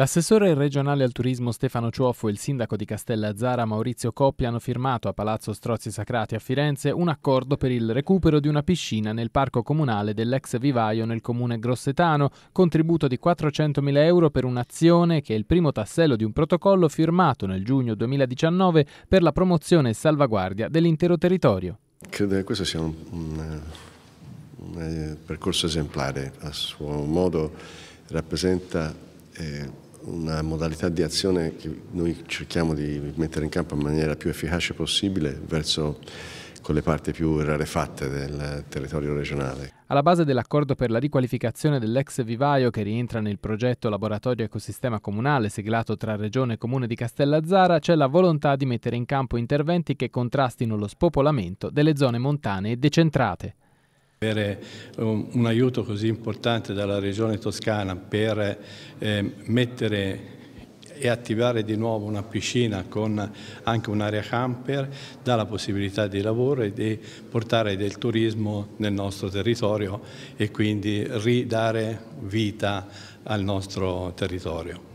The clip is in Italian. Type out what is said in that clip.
L'assessore regionale al turismo Stefano Ciuoffo e il sindaco di Castellazzara Maurizio Coppi hanno firmato a Palazzo Strozzi Sacrati a Firenze un accordo per il recupero di una piscina nel parco comunale dell'ex vivaio nel comune grossetano, contributo di 400.000 euro per un'azione che è il primo tassello di un protocollo firmato nel giugno 2019 per la promozione e salvaguardia dell'intero territorio. Credo che questo sia un, un, un eh, percorso esemplare, a suo modo rappresenta... Eh, una modalità di azione che noi cerchiamo di mettere in campo in maniera più efficace possibile verso con le parti più rarefatte del territorio regionale. Alla base dell'accordo per la riqualificazione dell'ex vivaio che rientra nel progetto Laboratorio Ecosistema Comunale siglato tra Regione e Comune di Castellazzara c'è la volontà di mettere in campo interventi che contrastino lo spopolamento delle zone montane e decentrate. Avere um, un, aiuto così importante dalla Regione Toscana per eh, mettere e attivare di nuovo una piscina con anche un'area camper dà la possibilità di lavoro e di portare del turismo nel nostro territorio e quindi ridare vita al nostro territorio.